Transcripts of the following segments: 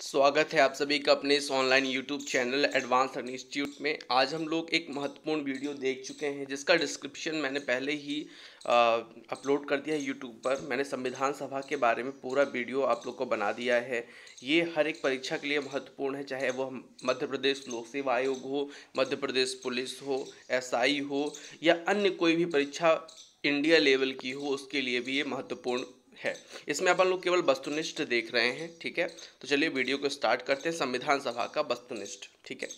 स्वागत है आप सभी का अपने इस online YouTube channel advance learning institute में आज हम लोग एक महत्वपूर्ण वीडियो देख चुके हैं जिसका डिस्क्रिप्शन मैंने पहले ही अपलोड कर दिया है यूट्यूब पर मैंने संविधान सभा के बारे में पूरा वीडियो आप लोग को बना दिया है ये हर एक परीक्षा के लिए महत्वपूर्ण है चाहे वो मध्य प्रदेश लोक सेवा आयोग हो मध्य प्रदेश पुलिस हो एस हो या अन्य कोई भी परीक्षा इंडिया लेवल की हो उसके लिए भी ये महत्वपूर्ण है इसमें अपन लोग केवल वस्तुनिष्ठ देख रहे हैं ठीक है तो चलिए वीडियो को स्टार्ट करते हैं संविधान सभा का वस्तुनिष्ठ ठीक है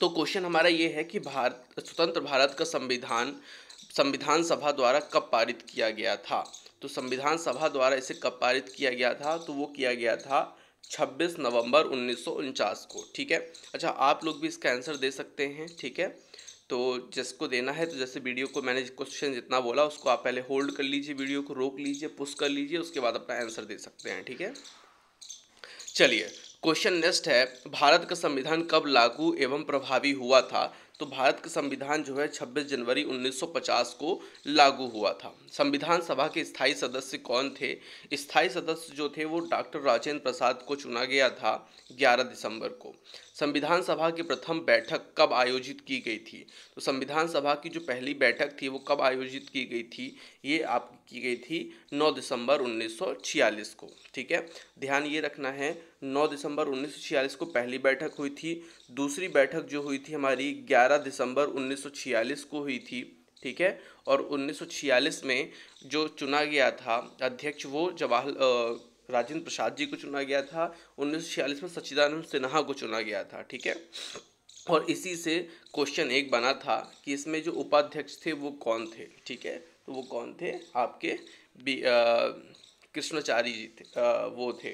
तो क्वेश्चन हमारा ये है कि भारत स्वतंत्र भारत का संविधान संविधान सभा द्वारा कब पारित किया गया था तो संविधान सभा द्वारा इसे कब पारित किया गया था तो वो किया गया था 26 नवंबर उन्नीस को ठीक है अच्छा आप लोग भी इसका आंसर दे सकते हैं ठीक है तो जिसको देना है तो जैसे वीडियो को मैंने क्वेश्चन जितना बोला उसको आप पहले होल्ड कर लीजिए वीडियो को रोक लीजिए पुश कर लीजिए उसके बाद अपना आंसर दे सकते हैं ठीक है चलिए क्वेश्चन नेक्स्ट है भारत का संविधान कब लागू एवं प्रभावी हुआ था तो भारत का संविधान जो है 26 जनवरी 1950 को लागू हुआ था संविधान सभा के स्थायी सदस्य कौन थे स्थायी सदस्य जो थे वो डॉक्टर राजेंद्र प्रसाद को चुना गया था 11 दिसंबर को संविधान सभा की प्रथम बैठक कब आयोजित की गई थी तो संविधान सभा की जो पहली बैठक थी वो कब आयोजित की गई थी ये आप की गई थी 9 दिसंबर 1946 को ठीक है ध्यान ये रखना है 9 दिसंबर 1946 को पहली बैठक हुई थी दूसरी बैठक जो हुई थी हमारी 11 दिसंबर 1946 को हुई थी ठीक है और 1946 में जो चुना गया था अध्यक्ष वो जवाहर राजेंद्र प्रसाद जी को चुना गया था उन्नीस में सच्चिदानंद सिन्हा को चुना गया था ठीक है और इसी से क्वेश्चन एक बना था कि इसमें जो उपाध्यक्ष थे वो कौन थे ठीक है तो वो कौन थे आपके कृष्णाचारी जी थे आ, वो थे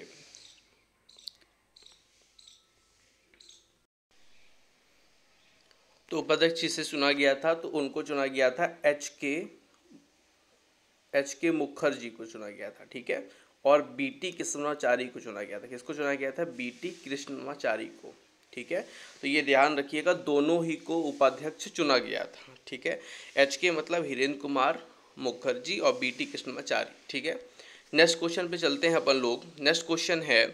तो उपाध्यक्ष जी से चुना गया था तो उनको चुना गया था एच के एच के मुखर्जी को चुना गया था ठीक है और बी टी कृष्णमाचारी को चुना गया था किसको चुना गया था बी टी कृष्णमाचारी को ठीक है तो ये ध्यान रखिएगा दोनों ही को उपाध्यक्ष चुना गया था ठीक है एच के मतलब हिरेंद्र कुमार मुखर्जी और बी टी कृष्णमाचारी ठीक है नेक्स्ट क्वेश्चन पे चलते हैं अपन लोग नेक्स्ट क्वेश्चन है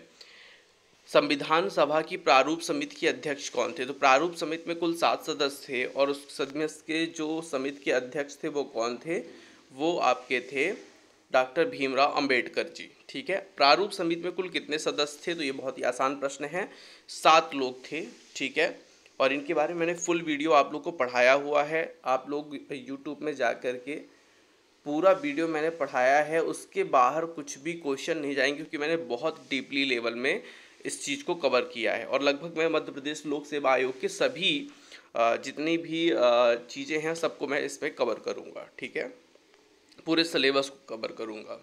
संविधान सभा की प्रारूप समिति के अध्यक्ष कौन थे तो प्रारूप समिति में कुल सात सदस्य थे और उस सदस्य के जो समिति के अध्यक्ष थे वो कौन थे वो आपके थे डॉक्टर भीमराव अंबेडकर जी ठीक है प्रारूप समिति में कुल कितने सदस्य थे तो ये बहुत ही आसान प्रश्न है सात लोग थे ठीक है और इनके बारे में मैंने फुल वीडियो आप लोग को पढ़ाया हुआ है आप लोग यूट्यूब में जा कर के पूरा वीडियो मैंने पढ़ाया है उसके बाहर कुछ भी क्वेश्चन नहीं जाएंगे क्योंकि मैंने बहुत डीपली लेवल में इस चीज़ को कवर किया है और लगभग मैं मध्य प्रदेश लोक सेवा आयोग के सभी जितनी भी चीज़ें हैं सबको मैं इसमें कवर करूँगा ठीक है पूरे सिलेबस को कवर करूंगा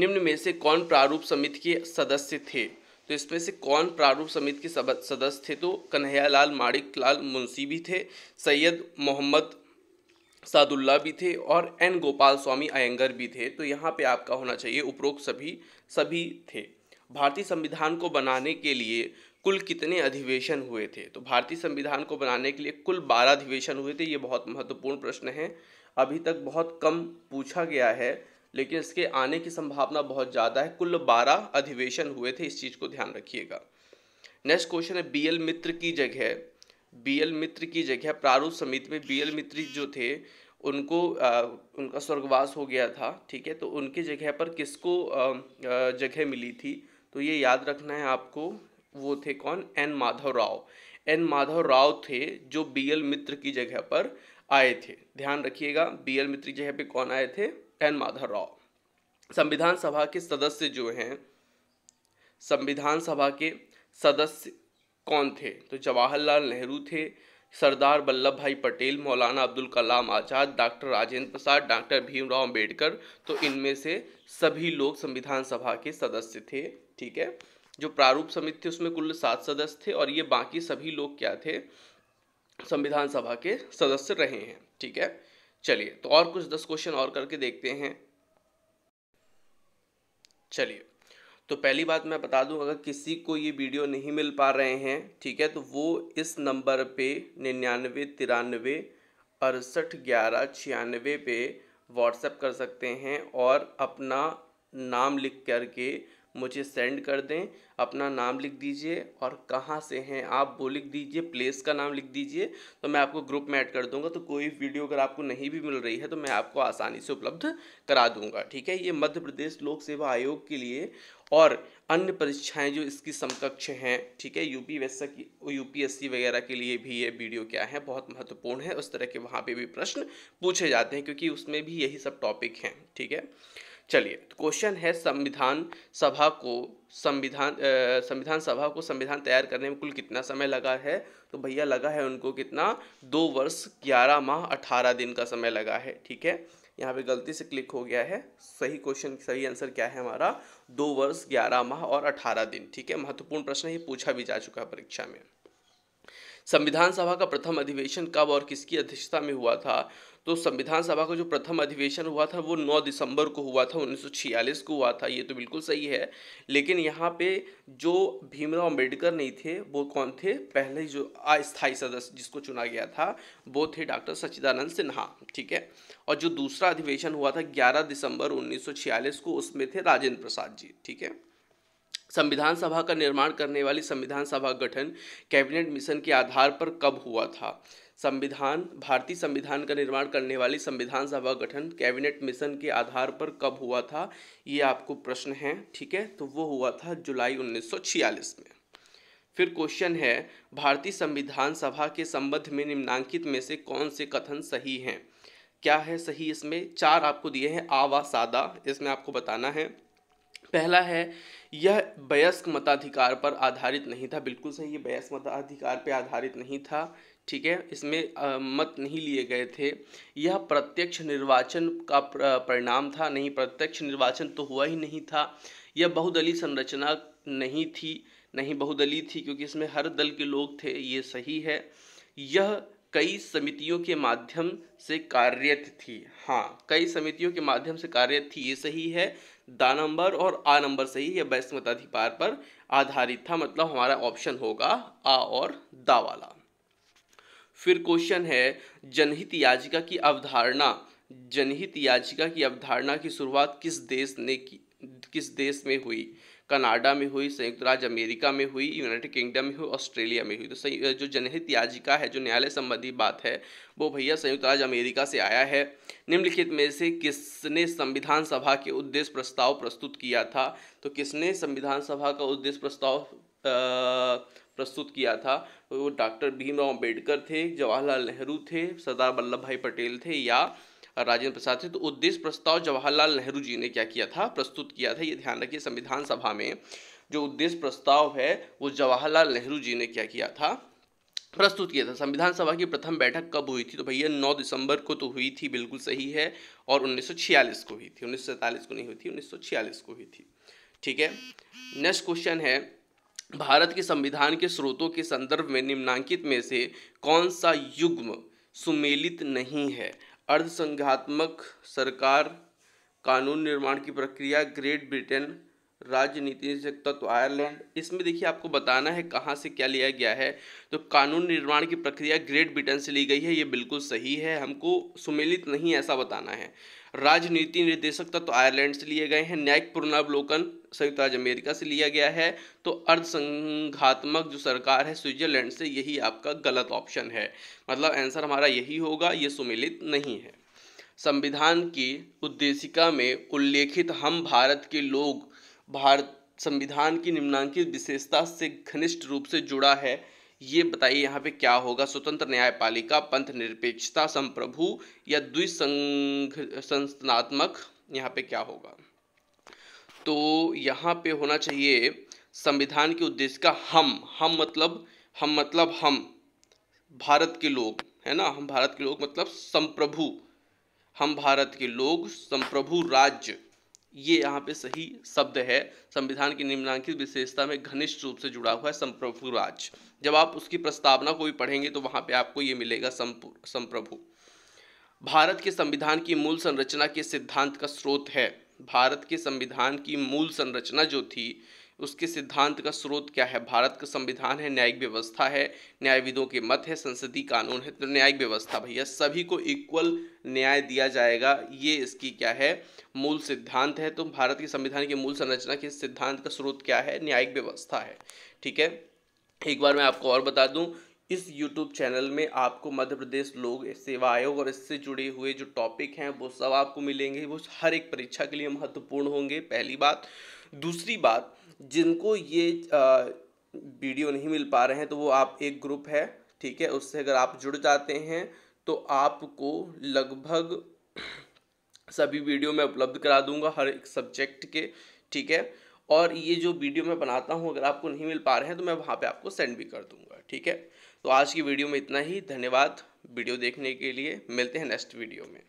निम्न में से कौन प्रारूप समिति के सदस्य थे तो इसमें से कौन प्रारूप समिति के सदस्य थे तो कन्हैयालाल माणिक लाल मुंशी भी थे सैयद मोहम्मद सादुल्ला भी थे और एन गोपाल स्वामी अयंगर भी थे तो यहाँ पे आपका होना चाहिए उपरोक्त सभी सभी थे भारतीय संविधान को बनाने के लिए कुल कितने अधिवेशन हुए थे तो भारतीय संविधान को बनाने के लिए कुल बारह अधिवेशन हुए थे ये बहुत महत्वपूर्ण प्रश्न है अभी तक बहुत कम पूछा गया है लेकिन इसके आने की संभावना बहुत ज़्यादा है कुल बारह अधिवेशन हुए थे इस चीज़ को ध्यान रखिएगा नेक्स्ट क्वेश्चन है बी एल मित्र की जगह बी एल मित्र की जगह प्रारूप समिति में बी एल मित्र जो थे उनको आ, उनका स्वर्गवास हो गया था ठीक है तो उनकी जगह पर किसको जगह मिली थी तो ये याद रखना है आपको वो थे कौन एन माधव राव एन माधव राव थे जो बी एल मित्र की जगह पर आए थे ध्यान रखिएगा बी एल मित्र की जगह पे कौन आए थे एन माधव राव संविधान सभा के सदस्य जो हैं संविधान सभा के सदस्य कौन थे तो जवाहरलाल नेहरू थे सरदार वल्लभ भाई पटेल मौलाना अब्दुल कलाम आज़ाद डॉक्टर राजेंद्र प्रसाद डॉक्टर भीमराव अम्बेडकर तो इनमें से सभी लोग संविधान सभा के सदस्य थे ठीक है जो प्रारूप समिति थी उसमें कुल सात सदस्य थे और ये बाकी सभी लोग क्या थे संविधान सभा के सदस्य रहे हैं ठीक है चलिए तो और कुछ दस क्वेश्चन और करके देखते हैं चलिए तो पहली बात मैं बता दूं अगर किसी को ये वीडियो नहीं मिल पा रहे हैं ठीक है तो वो इस नंबर पे निन्यानवे तिरानवे अड़सठ ग्यारह छियानवे पे व्हाट्सएप कर सकते हैं और अपना नाम लिख करके मुझे सेंड कर दें अपना नाम लिख दीजिए और कहाँ से हैं आप वो लिख दीजिए प्लेस का नाम लिख दीजिए तो मैं आपको ग्रुप में ऐड कर दूंगा तो कोई वीडियो अगर आपको नहीं भी मिल रही है तो मैं आपको आसानी से उपलब्ध करा दूंगा ठीक है ये मध्य प्रदेश लोक सेवा आयोग के लिए और अन्य परीक्षाएं जो इसकी समकक्ष हैं ठीक है यूपी वैसा की यूपीएससी वगैरह के लिए भी ये वीडियो क्या है बहुत महत्वपूर्ण है उस तरह के वहाँ पर भी प्रश्न पूछे जाते हैं क्योंकि उसमें भी यही सब टॉपिक हैं ठीक है चलिए क्वेश्चन तो है संविधान सभा को संविधान संविधान सभा को संविधान तैयार करने में कुल कितना समय लगा है तो भैया लगा है उनको कितना दो वर्ष ग्यारह माह अठारह दिन का समय लगा है ठीक है यहाँ पे गलती से क्लिक हो गया है सही क्वेश्चन सही आंसर क्या है हमारा दो वर्ष ग्यारह माह और अठारह दिन ठीक है महत्वपूर्ण प्रश्न ये पूछा भी जा चुका है परीक्षा में संविधान सभा का प्रथम अधिवेशन कब और किसकी अध्यक्षता में हुआ था तो संविधान सभा का जो प्रथम अधिवेशन हुआ था वो 9 दिसंबर को हुआ था 1946 को हुआ था ये तो बिल्कुल सही है लेकिन यहाँ पे जो भीमराव अम्बेडकर नहीं थे वो कौन थे पहले जो अस्थायी सदस्य जिसको चुना गया था वो थे डॉक्टर सच्चिदानंद सिन्हा ठीक है और जो दूसरा अधिवेशन हुआ था ग्यारह दिसंबर 1946 को उसमें थे राजेंद्र प्रसाद जी ठीक है संविधान सभा का निर्माण करने वाली संविधान सभा गठन कैबिनेट मिशन के आधार पर कब हुआ था संविधान भारतीय संविधान का निर्माण करने वाली संविधान सभा गठन कैबिनेट मिशन के आधार पर कब हुआ था ये आपको प्रश्न है ठीक है तो वो हुआ था जुलाई 1946 में फिर क्वेश्चन है भारतीय संविधान सभा के संबंध में निम्नांकित में से कौन से कथन सही हैं क्या है सही इसमें चार आपको दिए हैं आवा सादा इसमें आपको बताना है पहला है यह वयस्क मताधिकार पर आधारित नहीं था बिल्कुल सही ये वयस्क मताधिकार पर आधारित नहीं था ठीक है इसमें मत नहीं लिए गए थे यह प्रत्यक्ष निर्वाचन का परिणाम था नहीं प्रत्यक्ष निर्वाचन तो हुआ ही नहीं था यह बहुदलीय संरचना नहीं थी नहीं बहुदलीय थी क्योंकि इसमें हर दल के लोग थे ये सही है यह कई समितियों के माध्यम से कार्यरत थी हाँ कई समितियों के माध्यम से कार्यरत थी ये सही है द नंबर और आ नंबर से ही यह मताधिकार पर आधारित था मतलब हमारा ऑप्शन होगा आ और दा वाला फिर क्वेश्चन है जनहित याचिका की अवधारणा जनहित याचिका की अवधारणा की शुरुआत किस देश ने की किस देश में हुई कनाडा में हुई संयुक्त राज्य अमेरिका में हुई यूनाइटेड किंगडम में हुई ऑस्ट्रेलिया में हुई तो जो जनहित याचिका है जो न्यायालय संबंधी बात है वो भैया संयुक्त राज्य अमेरिका से आया है निम्नलिखित में से किसने संविधान सभा के उद्देश्य प्रस्ताव प्रस्तुत किया था तो किसने संविधान सभा का उद्देश्य प्रस्ताव प्रस्तुत किया था वो डॉक्टर भीमराव अम्बेडकर थे जवाहरलाल नेहरू थे सरदार वल्लभ भाई पटेल थे या राजेंद्र प्रसाद थे तो उद्देश्य प्रस्ताव जवाहरलाल नेहरू जी ने क्या किया था प्रस्तुत किया था ये ध्यान रखिए संविधान सभा में जो उद्देश्य प्रस्ताव है वो जवाहरलाल नेहरू जी ने क्या किया था प्रस्तुत किया था संविधान सभा की प्रथम बैठक कब हुई थी तो भैया 9 दिसंबर को तो हुई थी बिल्कुल सही है और 1946 को हुई थी उन्नीस को नहीं हुई थी 1946 को हुई थी ठीक है नेक्स्ट क्वेश्चन है भारत के संविधान के स्रोतों के संदर्भ में निम्नांकित में से कौन सा युग्म सुमेलित नहीं है अर्धसंघात्मक सरकार कानून निर्माण की प्रक्रिया ग्रेट ब्रिटेन राजनीति तत्व आयरलैंड इसमें देखिए आपको बताना है कहाँ से क्या लिया गया है तो कानून निर्माण की प्रक्रिया ग्रेट ब्रिटेन से ली गई है ये बिल्कुल सही है हमको सुमेलित नहीं ऐसा बताना है राजनीति निर्देशक तत्व तो आयरलैंड से लिए गए हैं न्यायिक पुनर्वलोकन संयुक्त राज्य अमेरिका से लिया गया है तो अर्धसंघात्मक जो सरकार है स्विट्जरलैंड से यही आपका गलत ऑप्शन है मतलब आंसर हमारा यही होगा ये सुमेलित नहीं है संविधान की उद्देशिका में उल्लेखित हम भारत के लोग भारत संविधान की निम्नांकित विशेषता से घनिष्ठ रूप से जुड़ा है ये बताइए यहाँ पे क्या होगा स्वतंत्र न्यायपालिका पंथ निरपेक्षता संप्रभु या द्विसंघ संस्थात्मक यहाँ पे क्या होगा तो यहाँ पे होना चाहिए संविधान के उद्देश्य का हम हम मतलब हम मतलब हम भारत के लोग है ना हम भारत के लोग मतलब संप्रभु हम भारत के लोग संप्रभु राज्य ये यहाँ पे सही शब्द है संविधान की निम्नांकित विशेषता में घनिष्ठ रूप से जुड़ा हुआ है संप्रभु राज जब आप उसकी प्रस्तावना को भी पढ़ेंगे तो वहाँ पे आपको ये मिलेगा संप्रभु भारत के संविधान की मूल संरचना के सिद्धांत का स्रोत है भारत के संविधान की मूल संरचना जो थी उसके सिद्धांत का स्रोत क्या है भारत का संविधान है न्यायिक व्यवस्था है न्यायविदों के मत है संसदीय कानून है तो न्यायिक व्यवस्था भैया सभी को इक्वल न्याय दिया जाएगा ये इसकी क्या है मूल सिद्धांत है तो भारत के संविधान की मूल संरचना के सिद्धांत का स्रोत क्या है न्यायिक व्यवस्था है ठीक है एक बार मैं आपको और बता दूँ इस YouTube चैनल में आपको मध्य प्रदेश लोग सेवा आयोग और इससे जुड़े हुए जो टॉपिक हैं वो सब आपको मिलेंगे वो हर एक परीक्षा के लिए महत्वपूर्ण होंगे पहली बात दूसरी बात जिनको ये वीडियो नहीं मिल पा रहे हैं तो वो आप एक ग्रुप है ठीक है उससे अगर आप जुड़ जाते हैं तो आपको लगभग सभी वीडियो मैं उपलब्ध करा दूंगा हर एक सब्जेक्ट के ठीक है और ये जो वीडियो मैं बनाता हूँ अगर आपको नहीं मिल पा रहे हैं तो मैं वहाँ पे आपको सेंड भी कर दूंगा ठीक है तो आज की वीडियो में इतना ही धन्यवाद वीडियो देखने के लिए मिलते हैं नेक्स्ट वीडियो में